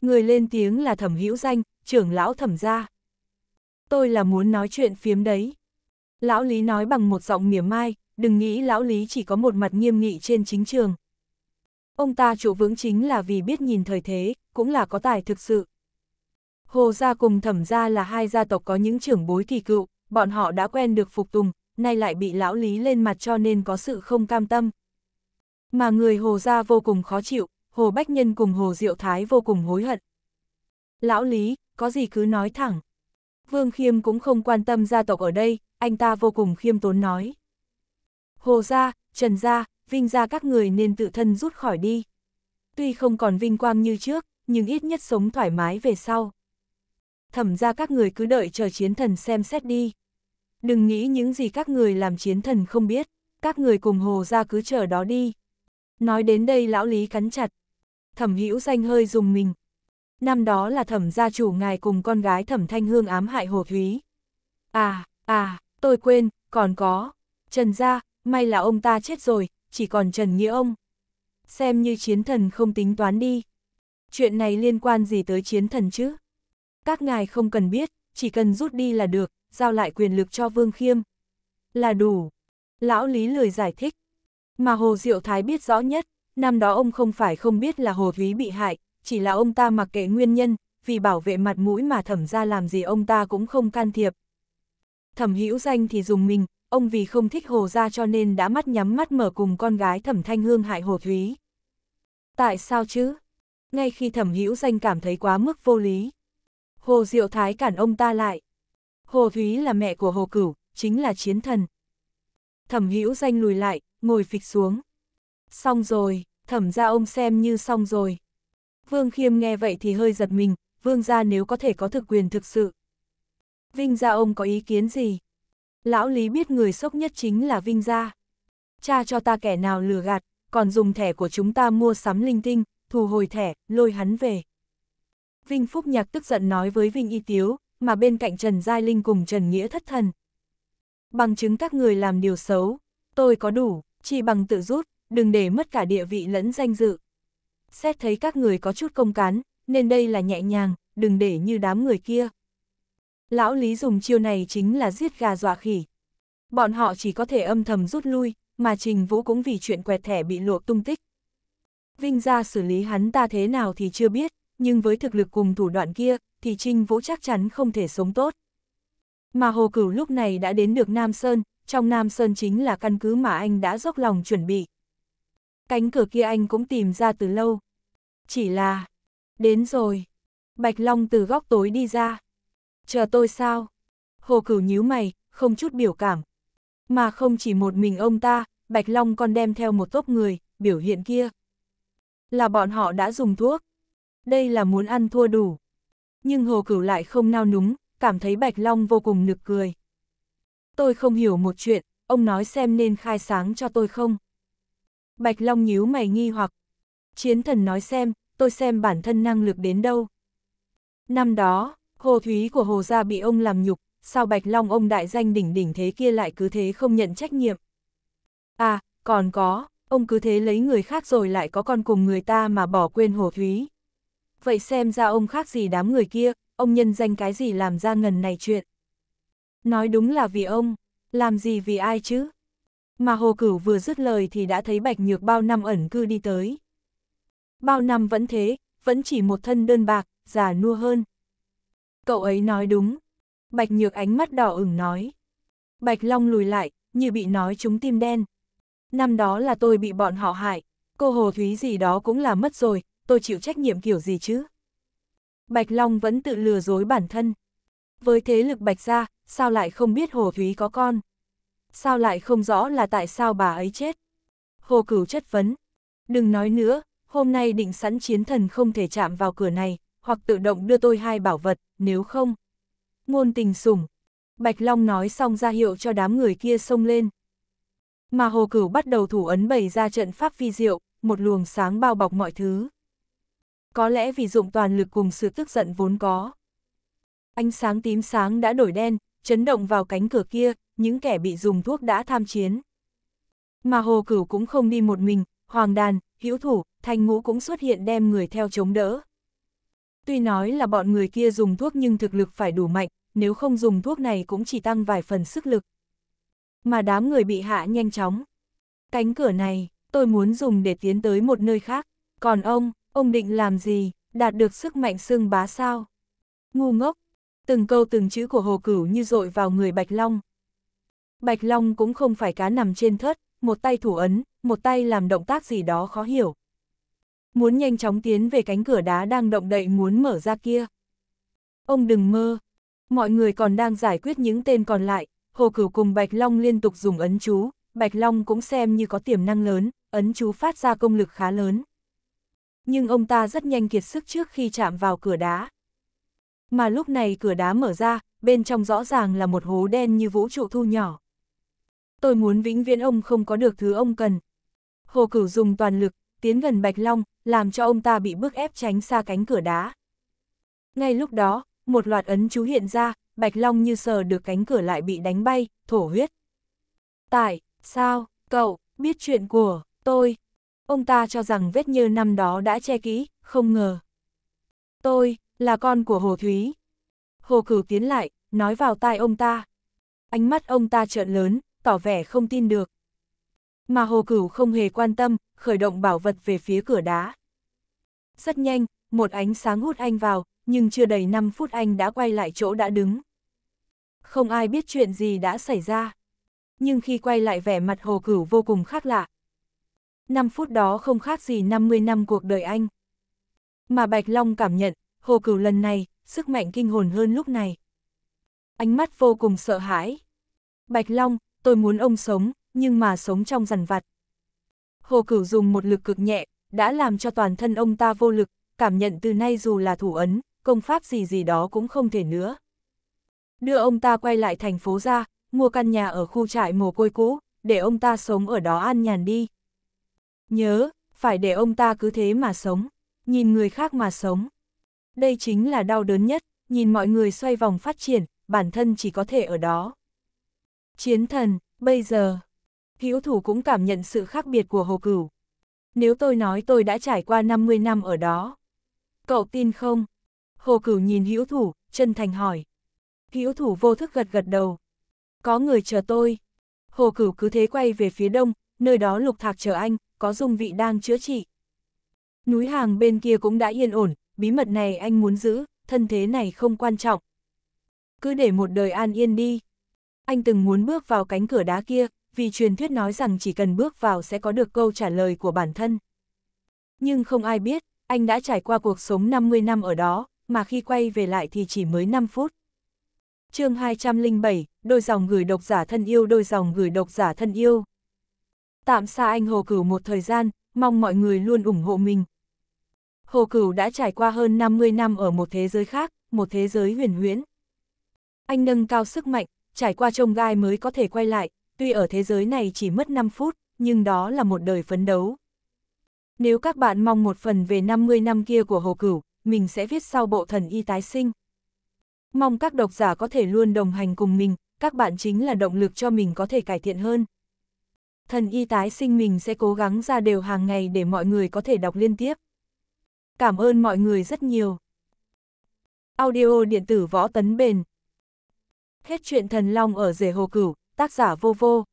Người lên tiếng là thẩm hữu danh, trưởng lão thẩm gia. Tôi là muốn nói chuyện phiếm đấy. Lão Lý nói bằng một giọng mỉa mai, đừng nghĩ lão Lý chỉ có một mặt nghiêm nghị trên chính trường. Ông ta trụ vững chính là vì biết nhìn thời thế, cũng là có tài thực sự. Hồ gia cùng thẩm gia là hai gia tộc có những trưởng bối kỳ cựu, bọn họ đã quen được phục tùng, nay lại bị lão Lý lên mặt cho nên có sự không cam tâm, mà người Hồ gia vô cùng khó chịu, Hồ Bách Nhân cùng Hồ Diệu Thái vô cùng hối hận. Lão Lý, có gì cứ nói thẳng. Vương Khiêm cũng không quan tâm gia tộc ở đây, anh ta vô cùng khiêm tốn nói. Hồ gia, Trần gia, Vinh gia các người nên tự thân rút khỏi đi. Tuy không còn vinh quang như trước, nhưng ít nhất sống thoải mái về sau. Thẩm ra các người cứ đợi chờ chiến thần xem xét đi. Đừng nghĩ những gì các người làm chiến thần không biết, các người cùng hồ ra cứ chờ đó đi. Nói đến đây lão Lý cắn chặt. Thẩm hữu danh hơi dùng mình. Năm đó là thẩm gia chủ ngài cùng con gái thẩm thanh hương ám hại hồ thúy. À, à, tôi quên, còn có. Trần gia, may là ông ta chết rồi, chỉ còn Trần Nghĩa ông. Xem như chiến thần không tính toán đi. Chuyện này liên quan gì tới chiến thần chứ? Các ngài không cần biết, chỉ cần rút đi là được, giao lại quyền lực cho Vương Khiêm. Là đủ. Lão Lý lười giải thích. Mà Hồ Diệu Thái biết rõ nhất, năm đó ông không phải không biết là Hồ Thúy bị hại, chỉ là ông ta mặc kệ nguyên nhân, vì bảo vệ mặt mũi mà thẩm ra làm gì ông ta cũng không can thiệp. Thẩm hữu danh thì dùng mình, ông vì không thích Hồ ra cho nên đã mắt nhắm mắt mở cùng con gái thẩm thanh hương hại Hồ Thúy. Tại sao chứ? Ngay khi thẩm hữu danh cảm thấy quá mức vô lý. Hồ Diệu Thái cản ông ta lại. Hồ Thúy là mẹ của Hồ Cửu, chính là chiến thần. Thẩm hữu danh lùi lại, ngồi phịch xuống. Xong rồi, thẩm ra ông xem như xong rồi. Vương Khiêm nghe vậy thì hơi giật mình, vương ra nếu có thể có thực quyền thực sự. Vinh ra ông có ý kiến gì? Lão Lý biết người sốc nhất chính là Vinh ra. Cha cho ta kẻ nào lừa gạt, còn dùng thẻ của chúng ta mua sắm linh tinh, thù hồi thẻ, lôi hắn về. Vinh Phúc Nhạc tức giận nói với Vinh Y Tiếu, mà bên cạnh Trần Giai Linh cùng Trần Nghĩa thất thần. Bằng chứng các người làm điều xấu, tôi có đủ chi bằng tự rút, đừng để mất cả địa vị lẫn danh dự. Xét thấy các người có chút công cán, nên đây là nhẹ nhàng, đừng để như đám người kia. Lão Lý dùng chiêu này chính là giết gà dọa khỉ. Bọn họ chỉ có thể âm thầm rút lui, mà Trình Vũ cũng vì chuyện quẹt thẻ bị lộ tung tích. Vinh ra xử lý hắn ta thế nào thì chưa biết, nhưng với thực lực cùng thủ đoạn kia, thì Trình Vũ chắc chắn không thể sống tốt. Mà Hồ Cửu lúc này đã đến được Nam Sơn, trong Nam Sơn chính là căn cứ mà anh đã dốc lòng chuẩn bị. Cánh cửa kia anh cũng tìm ra từ lâu. Chỉ là... Đến rồi. Bạch Long từ góc tối đi ra. Chờ tôi sao? Hồ cửu nhíu mày, không chút biểu cảm. Mà không chỉ một mình ông ta, Bạch Long còn đem theo một tốp người, biểu hiện kia. Là bọn họ đã dùng thuốc. Đây là muốn ăn thua đủ. Nhưng Hồ Cửu lại không nao núng, cảm thấy Bạch Long vô cùng nực cười. Tôi không hiểu một chuyện, ông nói xem nên khai sáng cho tôi không? Bạch Long nhíu mày nghi hoặc. Chiến thần nói xem, tôi xem bản thân năng lực đến đâu. Năm đó, hồ thúy của hồ gia bị ông làm nhục, sao Bạch Long ông đại danh đỉnh đỉnh thế kia lại cứ thế không nhận trách nhiệm? À, còn có, ông cứ thế lấy người khác rồi lại có con cùng người ta mà bỏ quên hồ thúy. Vậy xem ra ông khác gì đám người kia, ông nhân danh cái gì làm ra ngần này chuyện. Nói đúng là vì ông, làm gì vì ai chứ? Mà Hồ Cửu vừa dứt lời thì đã thấy Bạch Nhược bao năm ẩn cư đi tới. Bao năm vẫn thế, vẫn chỉ một thân đơn bạc, già nua hơn. Cậu ấy nói đúng. Bạch Nhược ánh mắt đỏ ửng nói. Bạch Long lùi lại, như bị nói trúng tim đen. Năm đó là tôi bị bọn họ hại, cô Hồ Thúy gì đó cũng là mất rồi, tôi chịu trách nhiệm kiểu gì chứ? Bạch Long vẫn tự lừa dối bản thân. Với thế lực Bạch gia, sao lại không biết Hồ Thúy có con? Sao lại không rõ là tại sao bà ấy chết? Hồ Cửu chất vấn. Đừng nói nữa, hôm nay định sẵn chiến thần không thể chạm vào cửa này, hoặc tự động đưa tôi hai bảo vật, nếu không. Ngôn tình sủng. Bạch Long nói xong ra hiệu cho đám người kia xông lên. Mà Hồ Cửu bắt đầu thủ ấn bày ra trận pháp vi diệu, một luồng sáng bao bọc mọi thứ. Có lẽ vì dụng toàn lực cùng sự tức giận vốn có. Ánh sáng tím sáng đã đổi đen, chấn động vào cánh cửa kia, những kẻ bị dùng thuốc đã tham chiến. Mà Hồ Cửu cũng không đi một mình, Hoàng Đàn, Hữu Thủ, Thanh Ngũ cũng xuất hiện đem người theo chống đỡ. Tuy nói là bọn người kia dùng thuốc nhưng thực lực phải đủ mạnh, nếu không dùng thuốc này cũng chỉ tăng vài phần sức lực. Mà đám người bị hạ nhanh chóng. Cánh cửa này, tôi muốn dùng để tiến tới một nơi khác, còn ông, ông định làm gì, đạt được sức mạnh xương bá sao? Ngu ngốc, Từng câu từng chữ của Hồ Cửu như dội vào người Bạch Long. Bạch Long cũng không phải cá nằm trên thớt, một tay thủ ấn, một tay làm động tác gì đó khó hiểu. Muốn nhanh chóng tiến về cánh cửa đá đang động đậy muốn mở ra kia. Ông đừng mơ, mọi người còn đang giải quyết những tên còn lại, Hồ Cửu cùng Bạch Long liên tục dùng ấn chú, Bạch Long cũng xem như có tiềm năng lớn, ấn chú phát ra công lực khá lớn. Nhưng ông ta rất nhanh kiệt sức trước khi chạm vào cửa đá mà lúc này cửa đá mở ra, bên trong rõ ràng là một hố đen như vũ trụ thu nhỏ. Tôi muốn vĩnh viễn ông không có được thứ ông cần. Hồ Cửu dùng toàn lực, tiến gần Bạch Long, làm cho ông ta bị bức ép tránh xa cánh cửa đá. Ngay lúc đó, một loạt ấn chú hiện ra, Bạch Long như sờ được cánh cửa lại bị đánh bay, thổ huyết. Tại, sao, cậu, biết chuyện của, tôi. Ông ta cho rằng vết như năm đó đã che kỹ, không ngờ. Tôi, là con của Hồ Thúy. Hồ Cửu tiến lại, nói vào tai ông ta. Ánh mắt ông ta trợn lớn, tỏ vẻ không tin được. Mà Hồ Cửu không hề quan tâm, khởi động bảo vật về phía cửa đá. Rất nhanh, một ánh sáng hút anh vào, nhưng chưa đầy 5 phút anh đã quay lại chỗ đã đứng. Không ai biết chuyện gì đã xảy ra. Nhưng khi quay lại vẻ mặt Hồ Cửu vô cùng khác lạ. 5 phút đó không khác gì 50 năm cuộc đời anh. Mà Bạch Long cảm nhận hồ cửu lần này, sức mạnh kinh hồn hơn lúc này. Ánh mắt vô cùng sợ hãi. Bạch Long, tôi muốn ông sống, nhưng mà sống trong rằn vặt. Hồ cửu dùng một lực cực nhẹ, đã làm cho toàn thân ông ta vô lực, cảm nhận từ nay dù là thủ ấn, công pháp gì gì đó cũng không thể nữa. Đưa ông ta quay lại thành phố ra, mua căn nhà ở khu trại mồ côi cũ, để ông ta sống ở đó an nhàn đi. Nhớ, phải để ông ta cứ thế mà sống, nhìn người khác mà sống. Đây chính là đau đớn nhất, nhìn mọi người xoay vòng phát triển, bản thân chỉ có thể ở đó. Chiến thần, bây giờ, hữu thủ cũng cảm nhận sự khác biệt của hồ cửu. Nếu tôi nói tôi đã trải qua 50 năm ở đó, cậu tin không? Hồ cửu nhìn hữu thủ, chân thành hỏi. Hữu thủ vô thức gật gật đầu. Có người chờ tôi. Hồ cửu cứ thế quay về phía đông, nơi đó lục thạc chờ anh, có dung vị đang chữa trị. Núi hàng bên kia cũng đã yên ổn, bí mật này anh muốn giữ, thân thế này không quan trọng. Cứ để một đời an yên đi. Anh từng muốn bước vào cánh cửa đá kia, vì truyền thuyết nói rằng chỉ cần bước vào sẽ có được câu trả lời của bản thân. Nhưng không ai biết, anh đã trải qua cuộc sống 50 năm ở đó, mà khi quay về lại thì chỉ mới 5 phút. chương 207, đôi dòng gửi độc giả thân yêu đôi dòng gửi độc giả thân yêu. Tạm xa anh Hồ Cửu một thời gian, mong mọi người luôn ủng hộ mình, Hồ Cửu đã trải qua hơn 50 năm ở một thế giới khác, một thế giới huyền huyễn. Anh nâng cao sức mạnh, trải qua trông gai mới có thể quay lại, tuy ở thế giới này chỉ mất 5 phút, nhưng đó là một đời phấn đấu. Nếu các bạn mong một phần về 50 năm kia của Hồ Cửu, mình sẽ viết sau bộ thần y tái sinh. Mong các độc giả có thể luôn đồng hành cùng mình, các bạn chính là động lực cho mình có thể cải thiện hơn. Thần y tái sinh mình sẽ cố gắng ra đều hàng ngày để mọi người có thể đọc liên tiếp. Cảm ơn mọi người rất nhiều. Audio điện tử võ tấn bền. Hết truyện thần long ở rể hồ cửu, tác giả vô vô.